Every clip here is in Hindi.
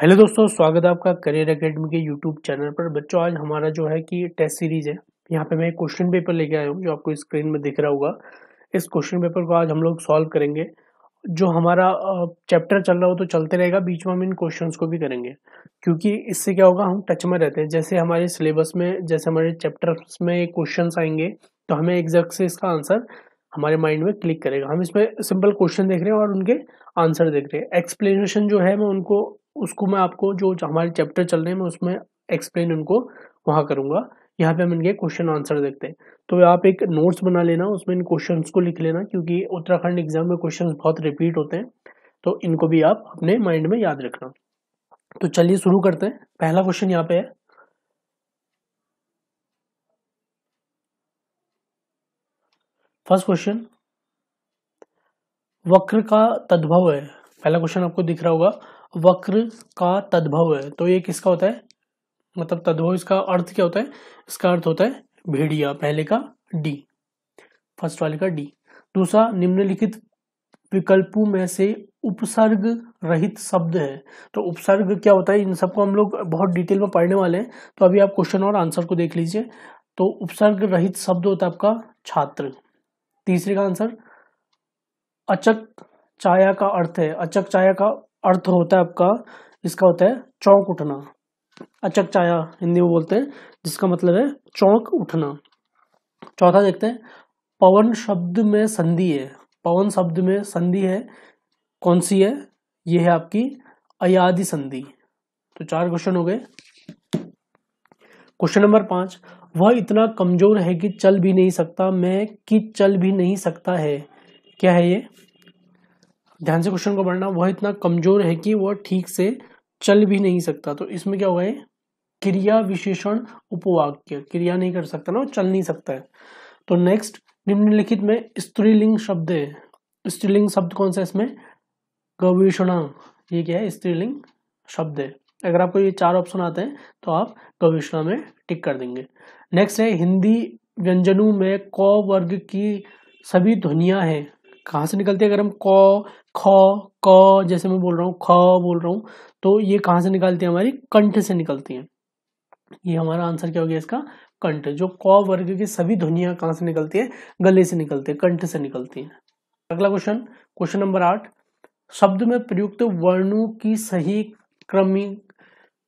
हेलो दोस्तों स्वागत है आपका करियर एकेडमी के यूट्यूब चैनल पर बच्चों आज हमारा जो है कि टेस्ट सीरीज है यहाँ पे मैं क्वेश्चन पेपर लेके आया हूँ जो आपको स्क्रीन में दिख रहा होगा इस क्वेश्चन पेपर को आज हम लोग सॉल्व करेंगे जो हमारा चैप्टर चल रहा हो तो चलते रहेगा बीच में हम इन क्वेश्चंस को भी करेंगे क्योंकि इससे क्या होगा हम टच में रहते हैं जैसे हमारे सिलेबस में जैसे हमारे चैप्टर्स में क्वेश्चन आएंगे तो हमें एग्जैक्ट से इसका आंसर हमारे माइंड में क्लिक करेगा हम इसमें सिंपल क्वेश्चन देख रहे हैं और उनके आंसर देख रहे हैं एक्सप्लेनेशन जो है मैं उनको उसको मैं आपको जो हमारे चैप्टर चल रहे हैं मैं उसमें एक्सप्लेन उनको वहाँ करूँगा यहाँ पे हम इनके क्वेश्चन आंसर देखते हैं तो आप एक नोट्स बना लेना उसमें इन क्वेश्चन को लिख लेना क्योंकि उत्तराखंड एग्जाम में क्वेश्चन बहुत रिपीट होते हैं तो इनको भी आप अपने माइंड में याद रखना तो चलिए शुरू करते हैं पहला क्वेश्चन यहाँ पे है फर्स्ट क्वेश्चन वक्र का तद्भव है पहला क्वेश्चन आपको दिख रहा होगा वक्र का तद्भव है तो ये किसका होता है मतलब तद्भव इसका अर्थ क्या होता है इसका अर्थ होता है भेड़िया पहले का डी फर्स्ट वाले का डी दूसरा निम्नलिखित विकल्पों में से उपसर्ग रहित शब्द है तो उपसर्ग क्या होता है इन सबको हम लोग बहुत डिटेल में पढ़ने वाले हैं तो अभी आप क्वेश्चन और आंसर को देख लीजिए तो उपसर्ग रहित शब्द होता है आपका छात्र तीसरे का आंसर अचक छाया का अर्थ है अचक छाया का अर्थ होता है आपका इसका होता है चौंक उठना अचक चाया हिंदी में बोलते हैं जिसका मतलब है चौंक उठना चौथा देखते हैं पवन शब्द में संधि है पवन शब्द में संधि है कौन सी है यह है आपकी अयादि संधि तो चार क्वेश्चन हो गए क्वेश्चन नंबर पांच वह इतना कमजोर है कि चल भी नहीं सकता मैं कि चल भी नहीं सकता है क्या है ये ध्यान से क्वेश्चन को पढ़ना वह इतना कमजोर है कि वह ठीक से चल भी नहीं सकता तो इसमें क्या होगा क्रिया विशेषण उपवाक्य क्रिया नहीं कर सकता ना चल नहीं सकता है तो नेक्स्ट निम्नलिखित में स्त्रीलिंग शब्द है स्त्रीलिंग शब्द कौन सा इसमें गवेषणा ये क्या है स्त्रीलिंग शब्द है अगर आपको ये चार ऑप्शन आते हैं तो आप गवेषणा में टिक कर देंगे नेक्स्ट है हिंदी व्यंजनों में क वर्ग की सभी ध्वनिया हैं कहाँ से निकलती है अगर हम क ख क जैसे मैं बोल रहा हूँ ख बोल रहा हूँ तो ये कहाँ से निकालती है हमारी कंठ से निकलती है ये हमारा आंसर क्या हो गया इसका कंठ जो क वर्ग की सभी ध्वनिया कहाँ से निकलती है गले से निकलती है कंठ से निकलती है अगला क्वेश्चन क्वेश्चन नंबर आठ शब्द में प्रयुक्त वर्णों की सही क्रमिक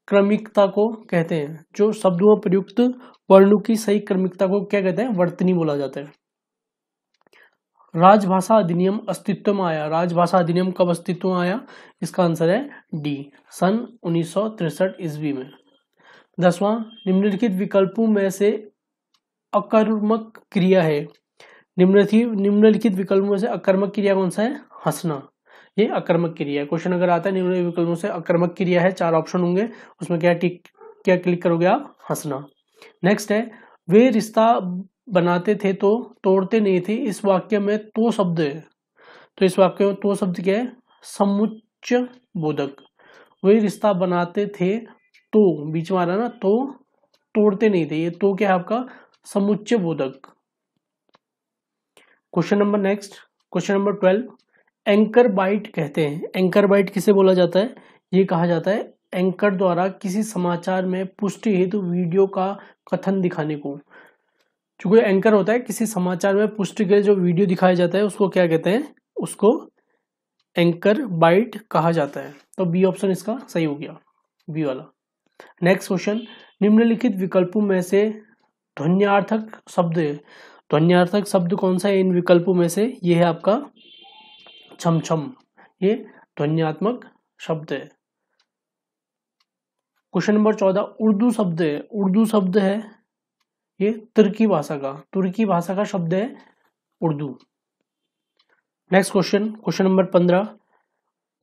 क्रमिकता को कहते हैं जो शब्दों में प्रयुक्त वर्णों की सही क्रमिकता को क्या कहते हैं वर्तनी बोला जाता है राजभाषा अधिनियम अस्तित्व में आया राजभाषा अधिनियम कब अस्तित्व में आया इसका आंसर है डी सन उन्नीस ईस्वी में दसवां निम्नलिखित विकल्पों में से अकर्मक क्रिया है निम्नलिखित निम्नलिखित विकल्पों से अकर्मक क्रिया कौन सा है हंसना ये अकर्मक क्रिया है क्वेश्चन अगर आता है निम्नलिखित विकल्पों से अकर्मक क्रिया है चार ऑप्शन होंगे उसमें क्या टिक क्या क्लिक करोगे आप हंसना नेक्स्ट है वे रिश्ता बनाते थे तो तोड़ते नहीं थे इस वाक्य में तो शब्द है तो इस वाक्य में तो शब्द क्या है समुच्च बोधक वही रिश्ता बनाते थे तो बीच में आ रहा ना तो तोड़ते नहीं थे ये तो क्या है आपका समुच्च बोधक question number next question number twelve anchor byte कहते हैं एंकर बाइट किसे बोला जाता है ये कहा जाता है एंकर द्वारा किसी समाचार में पुष्टि हेतु वीडियो का कथन दिखाने को चूंकि एंकर होता है किसी समाचार में पुष्टि के लिए जो वीडियो दिखाया जाता है उसको क्या कहते हैं उसको एंकर बाइट कहा जाता है तो बी ऑप्शन इसका सही हो गया बी वाला नेक्स्ट क्वेश्चन निम्नलिखित विकल्पों में से ध्वन्यार्थक शब्द ध्वन्यार्थक शब्द कौन सा है इन विकल्पों में से ये है आपका छम छम ये ध्वन्यात्मक शब्द है क्वेश्चन नंबर चौदह उर्दू शब्द है उर्दू शब्द है ये तुर्की भाषा का तुर्की भाषा का शब्द है Urdu next question question number पंद्रह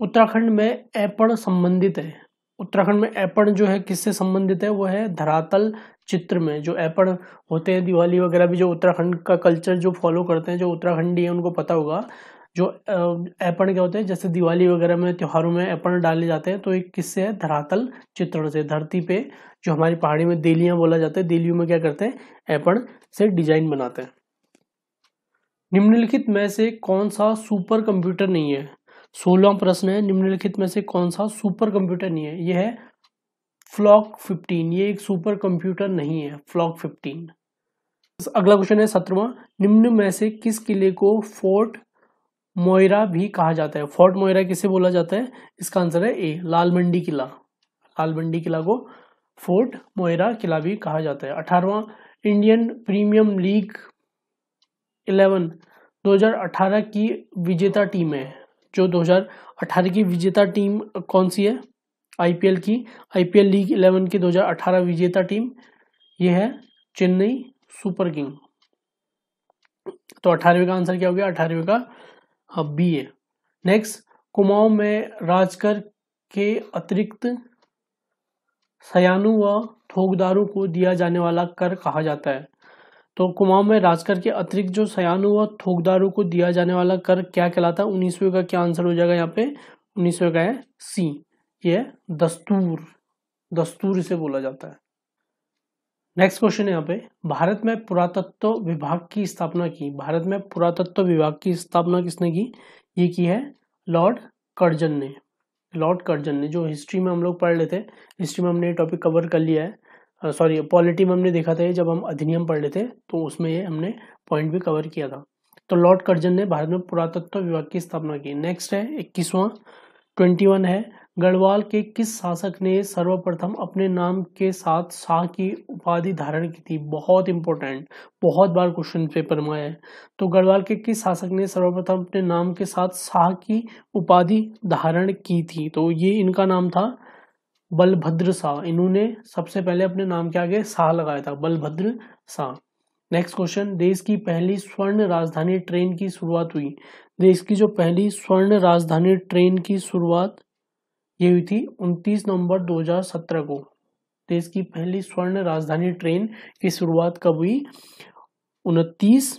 उत्तराखंड में ऐपण संबंधित है उत्तराखंड में ऐपण जो है किससे संबंधित है वो है धरातल चित्र में जो ऐपण होते हैं दिवाली वगैरह भी जो उत्तराखंड का कल्चर जो फॉलो करते हैं जो उत्तराखंडी है उनको पता होगा जो ऐपण क्या होते हैं जैसे दिवाली वगैरह में त्योहारों में ऐपण डाले जाते हैं तो एक किससे है धरातल चित्रण से धरती पे जो हमारी पहाड़ी में देलियां बोला जाता है देलियों में क्या करते हैं ऐपण से डिजाइन बनाते हैं निम्नलिखित में से कौन सा सुपर कंप्यूटर नहीं है सोलह प्रश्न है निम्नलिखित में से कौन सा सुपर कंप्यूटर नहीं है यह है फ्लॉक फिफ्टीन ये एक सुपर कंप्यूटर नहीं है फ्लॉक फिफ्टीन अगला क्वेश्चन है सत्रवा निम्न में से किस किले को फोर्ट मोयरा भी कहा जाता है फोर्ट मोयरा किसे बोला जाता है इसका आंसर है ए लाल मंडी किला लाल मंडी किला को फोर्ट मोयरा किला भी कहा जाता है अठारवा इंडियन प्रीमियम लीग इलेवन 2018 की विजेता टीम है जो 2018 की विजेता टीम कौन सी है आईपीएल की आईपीएल लीग 11 की 2018 विजेता टीम यह है चेन्नई सुपर किंग तो अठारहवें का आंसर क्या हो गया अठारहवें का बी ए नेक्स्ट कुमाऊं में राजकर के अतिरिक्त सयानु व थोकदारों को दिया जाने वाला कर कहा जाता है तो कुमाऊं में राजकर के अतिरिक्त जो सयानु व थोकदारों को दिया जाने वाला कर क्या कहलाता है उन्नीसवें का क्या आंसर हो जाएगा यहाँ पे उन्नीसवें का है सी ये दस्तूर दस्तूर इसे बोला जाता है नेक्स्ट क्वेश्चन यहाँ पे भारत में पुरातत्व विभाग की स्थापना की भारत में पुरातत्व विभाग की स्थापना किसने की ये की है लॉर्ड कर्जन ने लॉर्ड कर्जन ने जो हिस्ट्री में हम लोग पढ़ लेते हैं हिस्ट्री में हमने ये टॉपिक कवर कर लिया है सॉरी पॉलिटी में हमने देखा था जब हम अधिनियम पढ़ लेते तो उसमें ये हमने पॉइंट भी कवर किया था तो लॉर्ड कर्जन ने भारत में पुरातत्व विभाग की स्थापना की नेक्स्ट है इक्कीसवां ट्वेंटी वन है गढ़वाल के किस शासक ने सर्वप्रथम अपने नाम के साथ शाह की उपाधि धारण की थी बहुत इंपॉर्टेंट बहुत बार क्वेश्चन पेपर में आया है तो गढ़वाल के किस शासक ने सर्वप्रथम अपने नाम के साथ शाह की उपाधि धारण की थी तो ये इनका नाम था बलभद्र शाह इन्होंने सबसे पहले अपने नाम के आगे शाह लगाया था बलभद्र शाह नेक्स्ट क्वेश्चन देश की पहली स्वर्ण राजधानी ट्रेन की शुरुआत हुई देश की जो पहली स्वर्ण राजधानी ट्रेन की शुरुआत ये हुई थी 29 नवंबर 2017 को देश की पहली स्वर्ण राजधानी ट्रेन की शुरुआत कब हुई 29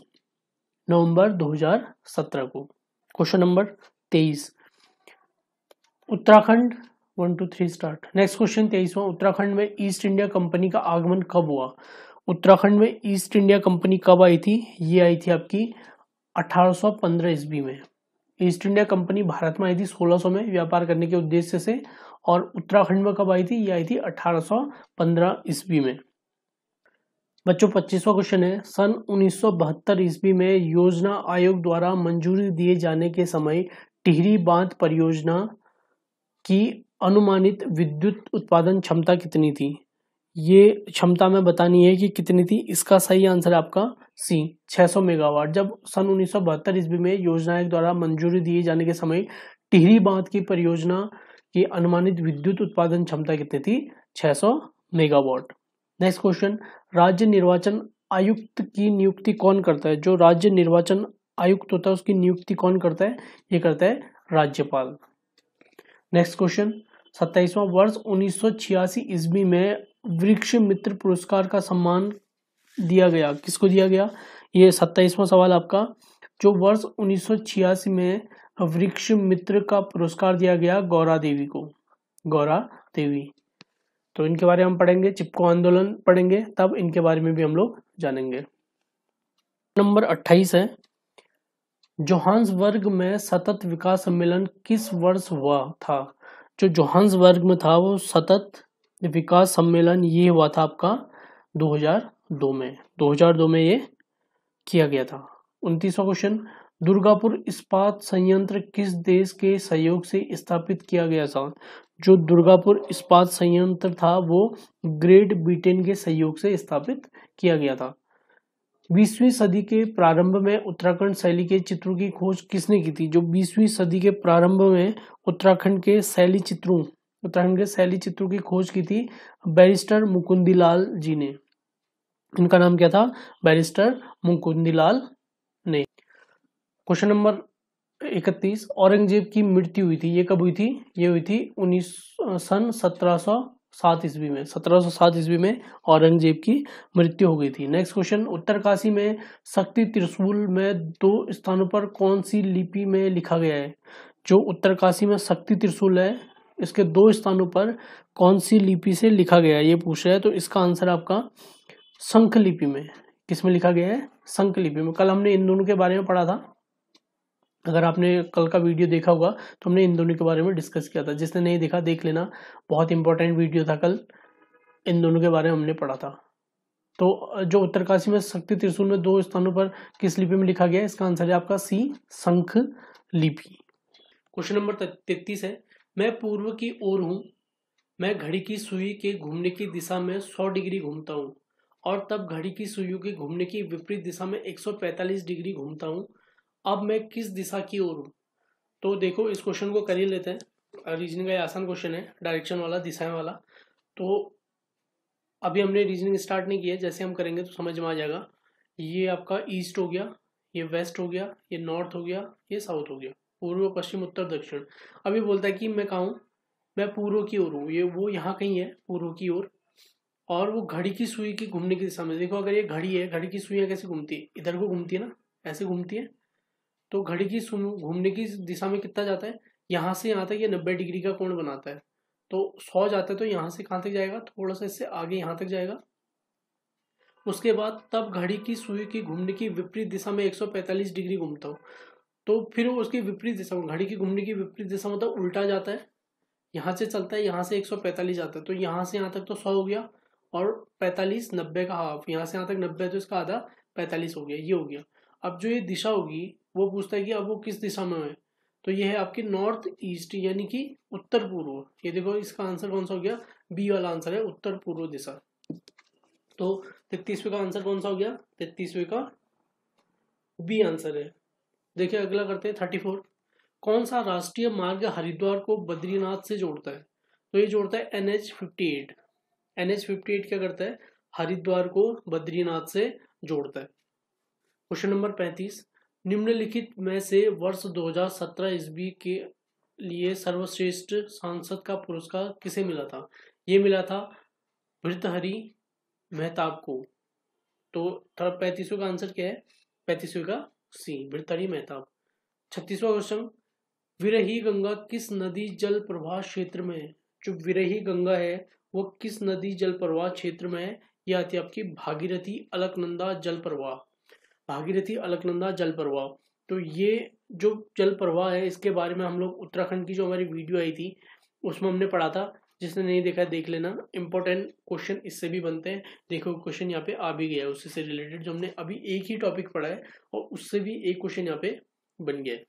नवंबर 2017 को question number 23 Uttarakhand one two three start next question तेईसवा उत्तराखंड में ईस्ट इंडिया कंपनी का आगमन कब हुआ उत्तराखंड में ईस्ट इंडिया कंपनी कब आई थी ये आई थी आपकी अठारह सौ पंद्रह ईस्वी में ईस्ट इंडिया कंपनी भारत में आई थी 1600 में व्यापार करने के उद्देश्य से और उत्तराखंड में कब आई थी ये आई थी 1815 ईस्वी में बच्चों पच्चीसवा क्वेश्चन है सन उन्नीस ईस्वी में योजना आयोग द्वारा मंजूरी दिए जाने के समय टिहरी बांध परियोजना की अनुमानित विद्युत उत्पादन क्षमता कितनी थी ये क्षमता में बतानी है कि कितनी थी इसका सही आंसर आपका सी 600 मेगावाट जब सन उन्नीस सौ बहत्तर ईस्वी में योजना द्वारा मंजूरी दिए जाने के समय टिहरी बांध की परियोजना की अनुमानित विद्युत उत्पादन क्षमता कितनी थी 600 मेगावाट नेक्स्ट क्वेश्चन राज्य निर्वाचन आयुक्त की नियुक्ति कौन करता है जो राज्य निर्वाचन आयुक्त होता है उसकी नियुक्ति कौन करता है ये करता है राज्यपाल नेक्स्ट क्वेश्चन सत्ताईसवां वर्ष उन्नीस ईस्वी में वृक्ष मित्र पुरस्कार का सम्मान दिया गया किसको दिया गया ये सत्ताईसवां सवाल आपका जो वर्ष उन्नीस में वृक्ष मित्र का पुरस्कार दिया गया गौरा देवी को गौरा देवी तो इनके बारे में हम पढ़ेंगे चिपको आंदोलन पढ़ेंगे तब इनके बारे में भी हम लोग जानेंगे नंबर 28 है वर्ग में सतत विकास सम्मेलन किस वर्ष हुआ था जो वर्ग में था वो सतत विकास सम्मेलन ये हुआ था आपका 2002 में 2002 में ये किया गया था उनतीसवा क्वेश्चन दुर्गापुर इस्पात संयंत्र किस देश के सहयोग से स्थापित किया गया था जो दुर्गापुर इस्पात संयंत्र था वो ग्रेट ब्रिटेन के सहयोग से स्थापित किया गया था बीसवीं सदी के प्रारंभ में उत्तराखंड शैली के चित्रों की खोज किसने की थी जो बीसवीं सदी के प्रारंभ में उत्तराखंड के शैली चित्रों उत्तराखंड के शैली चित्रों की खोज की थी बैरिस्टर मुकुंदीलाल जी ने इनका नाम क्या था बैरिस्टर मुकुंदीलाल ने क्वेश्चन नंबर इकतीस औरंगजेब की मृत्यु हुई थी ये कब हुई थी ये हुई थी उन्नीस सन सत्रह सौ सात ईस्वी में सत्रह सौ सात ईस्वी में औरंगजेब की मृत्यु हो गई थी नेक्स्ट क्वेश्चन उत्तरकाशी में शक्ति त्रिशूल में दो स्थानों पर कौन सी लिपि में लिखा गया है जो उत्तरकाशी में शक्ति त्रिशूल है इसके दो स्थानों पर कौन सी लिपि से लिखा गया है ये पूछ रहा है तो इसका आंसर आपका संख लिपि में किसमें लिखा गया है संख लिपि में कल हमने इन दोनों के बारे में पढ़ा था अगर आपने कल का वीडियो देखा होगा तो हमने इन दोनों के बारे में डिस्कस किया था जिसने नहीं देखा देख लेना बहुत इंपॉर्टेंट वीडियो था कल इन दोनों के बारे में हमने पढ़ा था तो जो उत्तरकाशी में शक्ति त्रिशूल में दो स्थानों पर किस लिपि में लिखा गया है इसका आंसर है आपका सी संख लिपि क्वेश्चन नंबर तैतीस है मैं पूर्व की ओर हूँ मैं घड़ी की सुई के घूमने की दिशा में 100 डिग्री घूमता हूँ और तब घड़ी की सुइयों के घूमने की विपरीत दिशा में 145 डिग्री घूमता हूँ अब मैं किस दिशा की ओर हूँ तो देखो इस क्वेश्चन को कर ही लेते हैं रीजनिंग का आसान क्वेश्चन है डायरेक्शन वाला दिशाएं वाला तो अभी हमने रीजनिंग स्टार्ट नहीं किया जैसे हम करेंगे तो समझ में आ जाएगा ये आपका ईस्ट हो गया ये वेस्ट हो गया ये नॉर्थ हो गया ये साउथ हो गया पूर्व पश्चिम उत्तर दक्षिण अभी बोलता है कि मैं कहूँ मैं पूर्व की ओर हूँ ये वो यहाँ कहीं है पूर्व की ओर और, और वो घड़ी की सुई की घूमने की दिशा में देखो अगर ये घड़ी है घड़ी की सुइयाँ कैसे घूमती है इधर को घूमती है ना ऐसे घूमती है तो घड़ी की घूमने की दिशा में कितना जाता है यहाँ से यहाँ तक ये नब्बे डिग्री का कोण बनाता है तो सौ जाता है तो यहाँ से कहाँ तक जाएगा थोड़ा सा इससे आगे यहाँ तक जाएगा उसके बाद तब घड़ी की सुई की घूमने की विपरीत दिशा में 145 डिग्री घूमता हूँ तो फिर वो उसकी विपरीत दिशा में घड़ी की घूमने की विपरीत दिशा मतलब उल्टा जाता है यहाँ से चलता है यहाँ से 145 जाता है तो यहाँ से यहाँ तक तो सौ हो गया और पैंतालीस नब्बे का हाफ यहाँ से यहाँ तक नब्बे तो इसका आधा पैंतालीस हो गया ये हो गया अब जो ये दिशा होगी वो पूछता है कि अब वो किस दिशा में है तो ये है आपकी नॉर्थ ईस्ट यानी कि उत्तर पूर्व ये देखो इसका आंसर कौन सा हो गया बी वाला आंसर है उत्तर पूर्व दिशा तो तेतीसवे का आंसर कौन सा हो गया तेतीसवे का बी आंसर है देखिए अगला करते हैं थर्टी फोर कौन सा राष्ट्रीय मार्ग हरिद्वार को बद्रीनाथ से जोड़ता है तो ये जोड़ता है NH fifty eight N H fifty eight क्या करता है हरिद्वार को बद्रीनाथ से जोड़ता है क्वेश्चन नंबर पैंतीस निम्नलिखित में से वर्ष 2017 ईस्वी के लिए सर्वश्रेष्ठ सांसद का पुरस्कार किसे मिला था ये मिला था भृतहरि मेहताब को तो थर्ड पैंतीसवें का आंसर क्या है पैंतीसवें का सी वृतरी मेहताब छत्तीसवा क्वेश्चन विरही गंगा किस नदी जल प्रवाह क्षेत्र में है जो विरही गंगा है वो किस नदी जल प्रवाह क्षेत्र में है यह आती है आपकी भागीरथी अलकनंदा जल प्रवाह भागीरथी अलकनंदा जल प्रवाह तो ये जो जल प्रवाह है इसके बारे में हम लोग उत्तराखंड की जो हमारी वीडियो आई थी उसमें हमने पढ़ा था जिसने नहीं देखा देख लेना इंपॉर्टेंट क्वेश्चन इससे भी बनते हैं देखो क्वेश्चन यहाँ पे आ भी गया है उससे से रिलेटेड जो हमने अभी एक ही टॉपिक पढ़ा है और उससे भी एक क्वेश्चन यहाँ पे बन गया है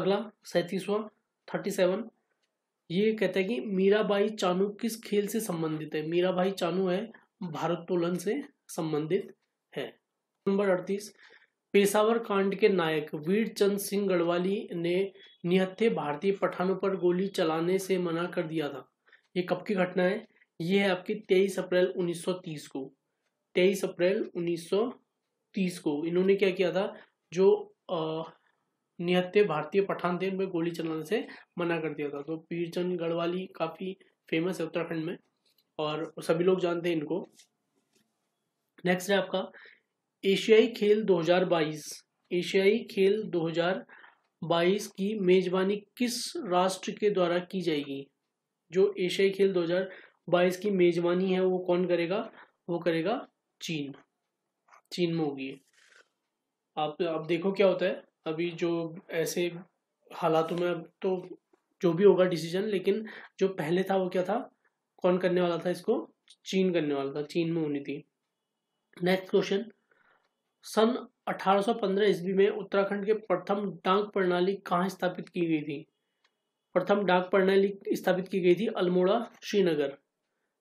अगला सैतीसवा थर्टी सेवन ये कहता है कि मीराबाई चानू किस खेल से संबंधित है मीराबाई चानू है भारोत्तोलन से संबंधित है नंबर अड़तीस पेशावर कांड के नायक वीर चंद सिंह गढ़वाली ने निहत्थे भारतीय पठानों पर गोली चलाने से मना कर दिया था ये कब की घटना है ये है आपकी 23 अप्रैल 1930 को 23 अप्रैल 1930 को इन्होंने क्या किया था जो निहत्थे भारतीय पठान थे उनमें गोली चलाने से मना कर दिया था तो पीरचंद गढ़वाली काफ़ी फेमस है उत्तराखंड में और सभी लोग जानते हैं इनको नेक्स्ट है आपका एशियाई खेल 2022 एशियाई खेल 2022 की मेजबानी किस राष्ट्र के द्वारा की जाएगी जो एशियाई खेल 2022 की मेजबानी है वो कौन करेगा वो करेगा चीन चीन में होगी आप अब देखो क्या होता है अभी जो ऐसे हालातों में अब तो जो भी होगा डिसीजन लेकिन जो पहले था वो क्या था कौन करने वाला था इसको चीन करने वाला था चीन में होनी थी नेक्स्ट क्वेश्चन सन 1815 ईस्वी में उत्तराखंड के प्रथम डाक प्रणाली कहाँ स्थापित की गई थी प्रथम डाक प्रणाली स्थापित की गई थी अल्मोड़ा श्रीनगर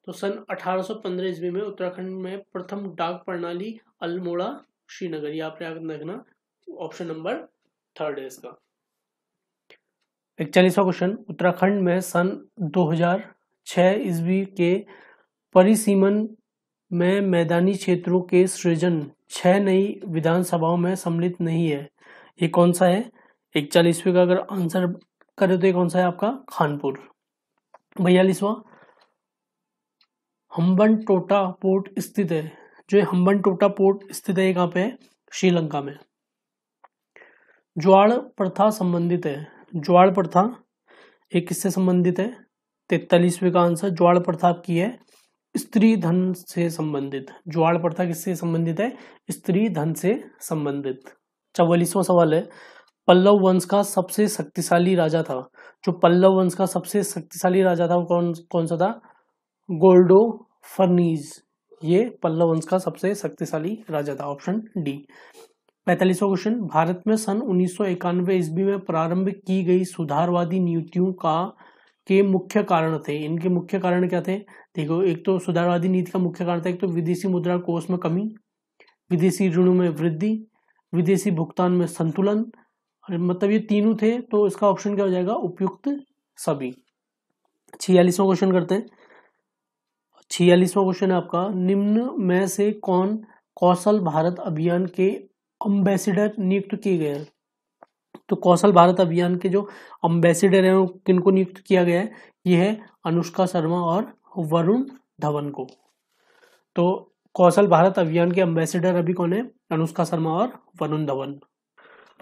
तो सन 1815 ईस्वी में उत्तराखंड में प्रथम डाक प्रणाली अल्मोड़ा श्रीनगर ये आप याद रखना ऑप्शन नंबर थर्ड है इसका इकचालीसवा क्वेश्चन उत्तराखंड में सन 2006 ईस्वी के परिसीमन में मैदानी क्षेत्रों के सृजन छह नई विधानसभाओं में सम्मिलित नहीं है ये कौन सा है इकचालीसवें का अगर आंसर करें तो ये कौन सा है आपका खानपुर बयालीसवा हम्बन टोटा पोर्ट स्थित है जो हम्बन टोटा पोर्ट स्थित है कहाँ पे है श्रीलंका में ज्वाड़ प्रथा संबंधित है ज्वाड़ प्रथा ये किससे संबंधित है तैतालीसवें का आंसर ज्वाड़ प्रथा की है स्त्री धन से संबंधित ज्वाल प्रथा किससे संबंधित है स्त्री धन से संबंधित चवालीसवां सवाल है पल्लव वंश का सबसे शक्तिशाली राजा था जो पल्लव वंश का सबसे शक्तिशाली राजा था वो कौन कौन सा था गोल्डो फर्नीज ये पल्लव वंश का सबसे शक्तिशाली राजा था ऑप्शन डी पैतालीसवा क्वेश्चन भारत में सन उन्नीस सौ ईस्वी में प्रारंभ की गई सुधारवादी नीतियों का के मुख्य कारण थे इनके मुख्य कारण क्या थे देखो एक तो सुधारवादी नीति का मुख्य कारण था एक तो विदेशी मुद्रा कोष में कमी विदेशी ऋणों में वृद्धि विदेशी भुगतान में संतुलन मतलब ये तीनों थे तो इसका ऑप्शन क्या हो जाएगा उपयुक्त सभी छियालीसवा क्वेश्चन करते हैं छियालीसवा क्वेश्चन है आपका निम्न में से कौन कौशल भारत अभियान के अम्बेसिडर नियुक्त किए गए तो कौशल भारत अभियान के जो अम्बेसिडर हैं किनको नियुक्त किया गया है ये है अनुष्का शर्मा और वरुण धवन को तो कौशल भारत अभियान के अम्बेसिडर अभी कौन है अनुष्का शर्मा और वरुण धवन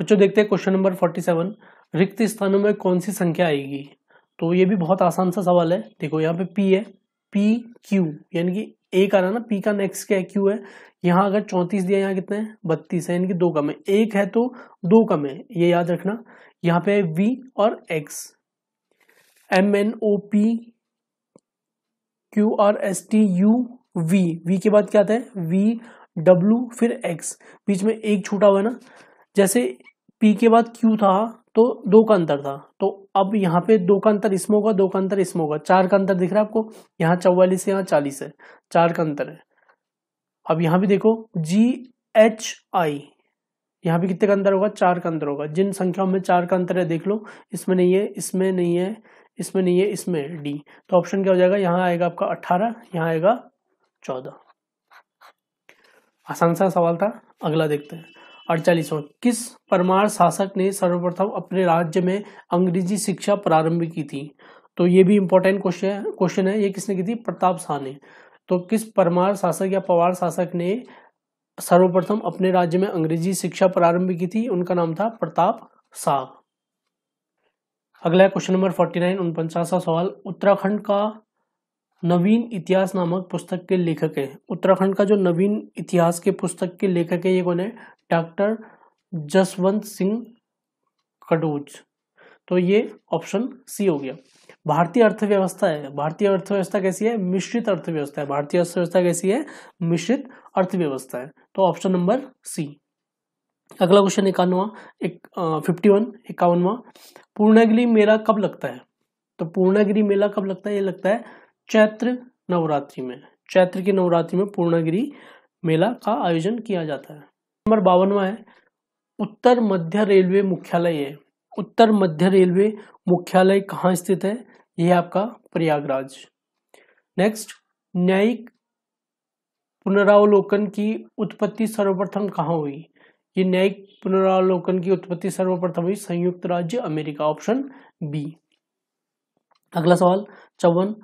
बच्चों देखते हैं क्वेश्चन नंबर फोर्टी सेवन रिक्त स्थानों में कौन सी संख्या आएगी तो ये भी बहुत आसान सा सवाल है देखो यहाँ पे पी है पी क्यू यानी कि एक आ रहा ना पी का नेक्स्ट क्या क्यू है यहाँ अगर चौंतीस दिया यहाँ कितने है बत्तीस है इनकी दो कम है एक है तो दो कम है ये याद रखना यहाँ पे वी और X M N O P Q R S T U V V के बाद क्या आता है वी डब्लू फिर एक्स बीच में एक छूटा हुआ है ना जैसे पी के बाद क्यू था तो दो का अंतर था तो अब यहाँ पे दो का अंतर इसमें होगा दो का अंतर इसमें होगा चार का अंतर दिख रहा है आपको यहाँ चौवालीस यहाँ चालीस है चार का अंतर है अब यहाँ भी देखो जी एच आई यहाँ भी कितने का अंतर होगा चार का अंतर होगा जिन संख्याओं में चार का अंतर है देख लो इसमें नहीं है इसमें नहीं है इसमें नहीं है इसमें डी तो ऑप्शन क्या हो जाएगा यहाँ आएगा आपका अट्ठारह यहाँ आएगा चौदह आसान सा सवाल था अगला देखते हैं अड़चालीस किस परमार शासक ने सर्वप्रथम अपने राज्य में अंग्रेजी शिक्षा प्रारंभ की थी तो ये भी इम्पोर्टेंट क्वेश्चन क्वेश्चन है ये किसने की थी प्रताप शाह ने तो किस परमार शासक या पवार शासक ने सर्वप्रथम अपने राज्य में अंग्रेजी शिक्षा प्रारंभ की थी उनका नाम था प्रताप शाह अगला क्वेश्चन नंबर फोर्टी नाइन उनपचासा सवाल उत्तराखंड का नवीन इतिहास नामक पुस्तक के लेखक है उत्तराखंड का जो नवीन इतिहास के पुस्तक के लेखक है ये कौन है डॉक्टर जसवंत सिंह कडोज तो ये ऑप्शन सी हो गया भारतीय अर्थव्यवस्था है भारतीय अर्थव्यवस्था कैसी है मिश्रित अर्थव्यवस्था है भारतीय अर्थव्यवस्था कैसी है मिश्रित अर्थव्यवस्था है तो ऑप्शन नंबर सी अगला क्वेश्चन इक्यानवा एक फिफ्टी वन इक्यावनवा पूर्णागिरी मेला कब लगता है तो पूर्णागिरी मेला कब लगता है ये लगता है चैत्र नवरात्रि में चैत्र की नवरात्रि में पूर्णागिरी मेला का आयोजन किया जाता है नंबर बावनवा है उत्तर मध्य रेलवे मुख्यालय है उत्तर मध्य रेलवे मुख्यालय कहाँ स्थित है यह आपका प्रयागराज नेक्स्ट न्यायिक पुनरावलोकन की उत्पत्ति सर्वप्रथम कहाँ हुई ये न्यायिक पुनरावलोकन की उत्पत्ति सर्वप्रथम हुई संयुक्त राज्य अमेरिका ऑप्शन बी अगला सवाल चौवन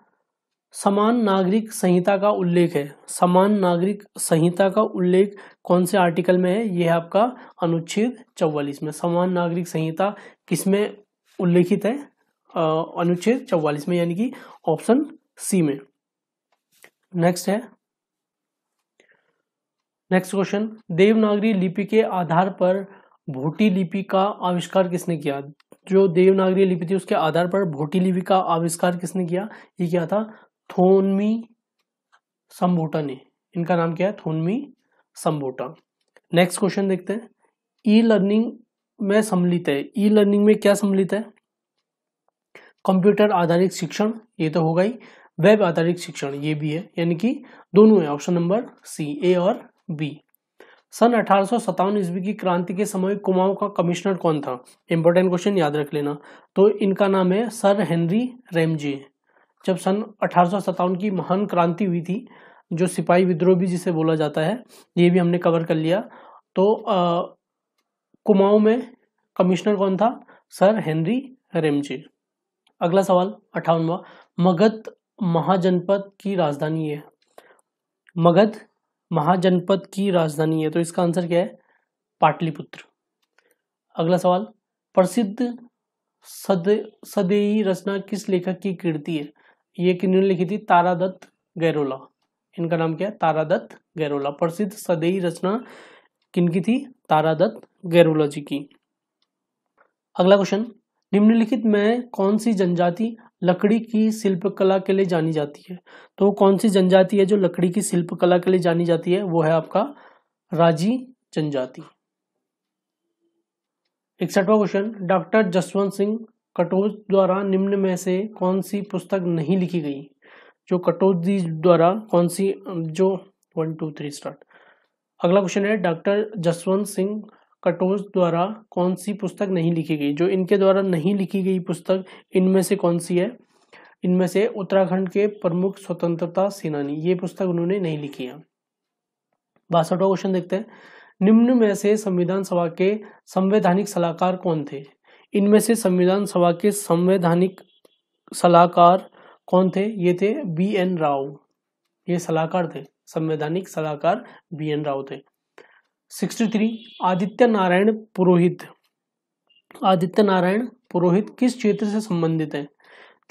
समान नागरिक संहिता का उल्लेख है समान नागरिक संहिता का उल्लेख कौन से आर्टिकल में है यह है आपका अनुच्छेद चौवालीस में समान नागरिक संहिता किसमें उल्लेखित है अनुच्छेद चौवालीस में यानी कि ऑप्शन सी में नेक्स्ट है नेक्स्ट क्वेश्चन देवनागरी लिपि के आधार पर भोटी लिपि का आविष्कार किसने किया जो देवनागरी लिपि थी उसके आधार पर भोटी लिपि का आविष्कार किसने किया ये क्या था थोनमी संबोटा ने इनका नाम क्या है थोनमी संबोटा नेक्स्ट क्वेश्चन देखते हैं ई लर्निंग में सम्मिलित है ई लर्निंग में क्या सम्मिलित है कंप्यूटर आधारित शिक्षण ये तो होगा ही वेब आधारित शिक्षण ये भी है यानी कि दोनों है ऑप्शन नंबर सी ए और बी सन अठारह ईस्वी की क्रांति के समय कुमाऊं का कमिश्नर कौन था इंपॉर्टेंट क्वेश्चन याद रख लेना तो इनका नाम है सर हेनरी रेमजे जब सन अठारह की महान क्रांति हुई थी जो सिपाही विद्रोह भी जिसे बोला जाता है ये भी हमने कवर कर लिया तो कुमाऊं में कमिश्नर कौन था सर हेनरी रेमचे अगला सवाल अठावनवा मगध महाजनपद की राजधानी है मगध महाजनपद की राजधानी है तो इसका आंसर क्या है पाटलिपुत्र अगला सवाल प्रसिद्ध सद सदेही रचना किस लेखक की कीर्ति है ये किन्होंने लिखी थी तारादत्त गैरोला इनका नाम क्या है तारादत्त गैरोला प्रसिद्ध सदैई रचना किनकी थी तारादत्त गैरोला जी की अगला क्वेश्चन निम्नलिखित में कौन सी जनजाति लकड़ी की शिल्पकला के लिए जानी जाती है तो कौन सी जनजाति है जो लकड़ी की शिल्पकला के लिए जानी जाती है वो है आपका राजी जनजाति इकसठवा क्वेश्चन डॉक्टर जसवंत सिंह कटोज द्वारा निम्न में से कौन सी पुस्तक नहीं लिखी गई जो कटोज जी द्वारा कौन सी जो वन टू थ्री स्टार्ट अगला क्वेश्चन है डॉक्टर जसवंत सिंह कटोज द्वारा कौन सी पुस्तक नहीं लिखी गई जो इनके द्वारा नहीं लिखी गई पुस्तक इनमें से कौन सी है इनमें से उत्तराखंड के प्रमुख स्वतंत्रता सेनानी ये पुस्तक उन्होंने नहीं लिखी है बासठवा क्वेश्चन देखते हैं निम्न में से संविधान सभा के संवैधानिक सलाहकार कौन थे इनमें से संविधान सभा के संवैधानिक सलाहकार कौन थे ये थे बी एन राव ये सलाहकार थे संवैधानिक सलाहकार बी एन राव थे 63 आदित्य नारायण पुरोहित आदित्य नारायण पुरोहित किस क्षेत्र से संबंधित हैं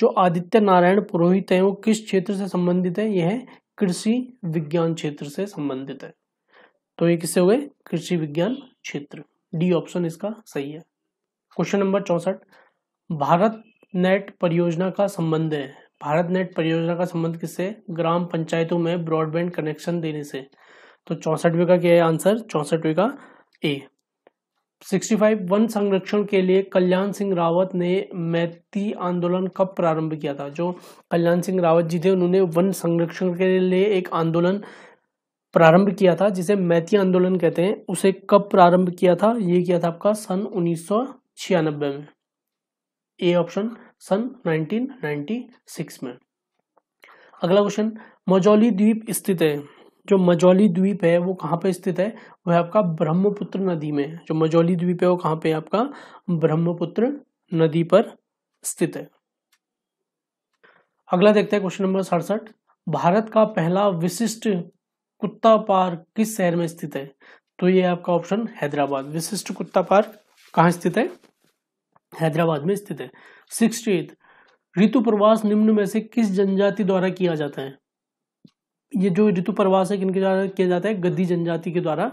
जो आदित्य नारायण पुरोहित हैं वो किस क्षेत्र से संबंधित हैं यह है कृषि विज्ञान क्षेत्र से संबंधित है तो ये किससे हुए कृषि विज्ञान क्षेत्र डी ऑप्शन इसका सही है क्वेश्चन नंबर चौंसठ भारत नेट परियोजना का संबंध है भारत नेट परियोजना का संबंध किससे ग्राम पंचायतों में ब्रॉडबैंड कनेक्शन देने से तो चौंसठवें का क्या है आंसर चौंसठवें का ए सिक्सटी फाइव वन संरक्षण के लिए कल्याण सिंह रावत ने मैती आंदोलन कब प्रारंभ किया था जो कल्याण सिंह रावत जी थे उन्होंने वन संरक्षण के लिए एक आंदोलन प्रारंभ किया था जिसे मैती आंदोलन कहते हैं उसे कब प्रारंभ किया था ये किया था आपका सन उन्नीस छियानबे में ए ऑप्शन सन 1996 में अगला क्वेश्चन मजौली द्वीप स्थित है जो मजौली द्वीप है वो कहाँ पे स्थित है वो है आपका ब्रह्मपुत्र नदी में जो मजौली द्वीप है वो कहाँ पे आपका ब्रह्मपुत्र नदी पर स्थित है अगला देखते हैं क्वेश्चन नंबर सड़सठ भारत का पहला विशिष्ट कुत्ता पार्क किस शहर में स्थित है तो ये आपका ऑप्शन हैदराबाद विशिष्ट कुत्ता पार्क कहाँ स्थित है हैदराबाद में स्थित है सिक्सटी एट ऋतु प्रवास निम्न में से किस जनजाति द्वारा किया जाता है ये जो ऋतु प्रवास है किनके द्वारा किया जाता है गद्दी जनजाति के द्वारा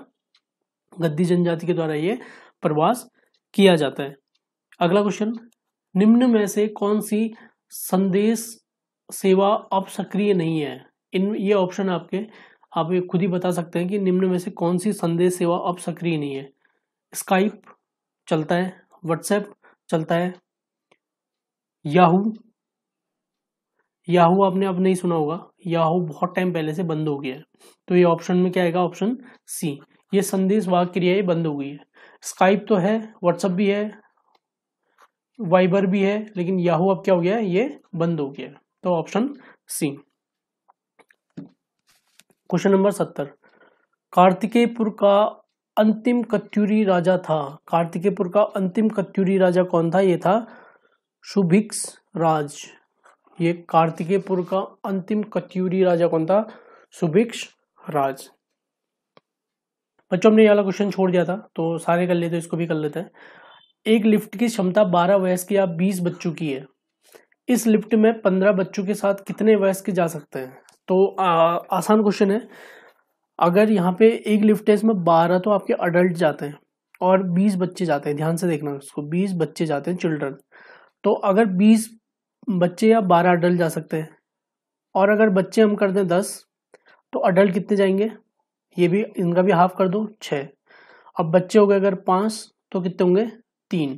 गद्दी जनजाति के द्वारा ये प्रवास किया जाता है अगला क्वेश्चन निम्न में से कौन सी संदेश सेवा अब सक्रिय नहीं है इन ये ऑप्शन आपके आप ये खुद ही बता सकते हैं कि निम्न में से कौन सी संदेश सेवा अब सक्रिय नहीं है स्काइप चलता है व्हाट्सएप चलता है याहू याहू आपने अब नहीं सुना होगा याहू बहुत टाइम पहले से बंद हो गया है तो ये ऑप्शन में क्या आएगा ऑप्शन सी ये संदेश वाक क्रिया ये बंद हो गई है स्काइप तो है व्हाट्सएप भी है वाइबर भी है लेकिन याहू अब क्या हो गया है ये बंद हो गया है तो ऑप्शन सी क्वेश्चन नंबर सत्तर कार्तिकेयपुर का अंतिम कत्यूरी राजा था कार्तिकेयपुर का अंतिम कत्यूरी राजा कौन था ये था सुभिक्स राज ये कार्तिकेयपुर का अंतिम कत्यूरी राजा कौन था सुभिक्ष राज बच्चों हमने ये वाला क्वेश्चन छोड़ दिया था तो सारे कर लेते इसको भी कर लेते हैं एक लिफ्ट की क्षमता 12 वयस्क या 20 बच्चों की है इस लिफ्ट में 15 बच्चों के साथ कितने वयस्क जा सकते हैं तो आ, आसान क्वेश्चन है अगर यहाँ पे एक लिफ्ट है इसमें बारह तो आपके अडल्ट जाते हैं और बीस बच्चे जाते हैं ध्यान से देखना उसको बीस बच्चे जाते हैं चिल्ड्रन तो अगर बीस बच्चे या बारह अडल्ट जा सकते हैं और अगर बच्चे हम कर दें दस तो अडल्ट कितने जाएंगे ये भी इनका भी हाफ कर दो छः अब बच्चे हो गए अगर पाँच तो कितने होंगे तीन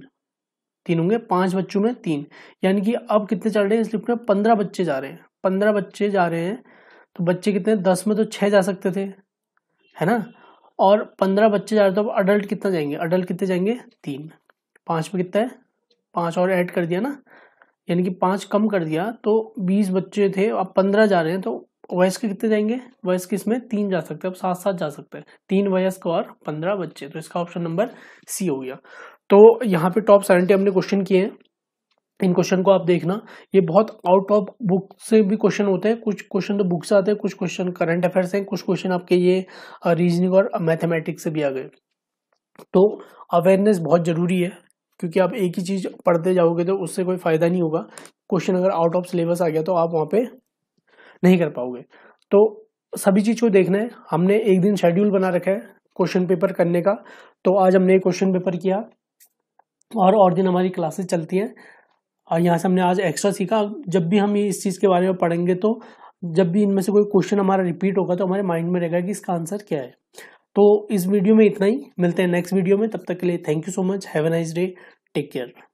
तीन होंगे पाँच बच्चों में तीन यानी कि अब कितने चल रहे हैं इस लिफ्ट में पंद्रह बच्चे जा रहे हैं पंद्रह बच्चे जा रहे हैं तो बच्चे कितने दस में तो छः जा सकते थे है ना और पंद्रह बच्चे जा रहे तो अब अडल्ट कितना जाएंगे अडल्ट कितने जाएंगे तीन पाँच में कितना है पाँच और ऐड कर दिया ना यानी कि पाँच कम कर दिया तो बीस बच्चे थे अब पंद्रह जा रहे हैं तो वयस्क कितने जाएंगे वयस्क इसमें तीन जा सकते हैं अब सात सात जा सकते हैं तीन वयस्क और पंद्रह बच्चे तो इसका ऑप्शन नंबर सी हो गया तो यहाँ पे टॉप सेवेंटी हमने क्वेश्चन किए हैं इन क्वेश्चन को आप देखना ये बहुत आउट ऑफ बुक से भी क्वेश्चन होते हैं कुछ क्वेश्चन तो बुक से आते हैं कुछ क्वेश्चन करंट अफेयर्स हैं कुछ क्वेश्चन आपके ये रीजनिंग और मैथमेटिक्स से भी आ गए तो अवेयरनेस बहुत ज़रूरी है क्योंकि आप एक ही चीज़ पढ़ते जाओगे तो उससे कोई फ़ायदा नहीं होगा क्वेश्चन अगर आउट ऑफ सिलेबस आ गया तो आप वहाँ पे नहीं कर पाओगे तो सभी चीज़ को देखना है हमने एक दिन शेड्यूल बना रखा है क्वेश्चन पेपर करने का तो आज हमने क्वेश्चन पेपर किया और और दिन हमारी क्लासेस चलती हैं और यहाँ से हमने आज एक्स्ट्रा सीखा जब भी हम इस चीज़ के बारे में पढ़ेंगे तो जब भी इनमें से कोई क्वेश्चन हमारा रिपीट होगा तो हमारे माइंड में रहेगा कि इसका आंसर क्या है तो इस वीडियो में इतना ही मिलते हैं नेक्स्ट वीडियो में तब तक के लिए thank you so much have a nice day take care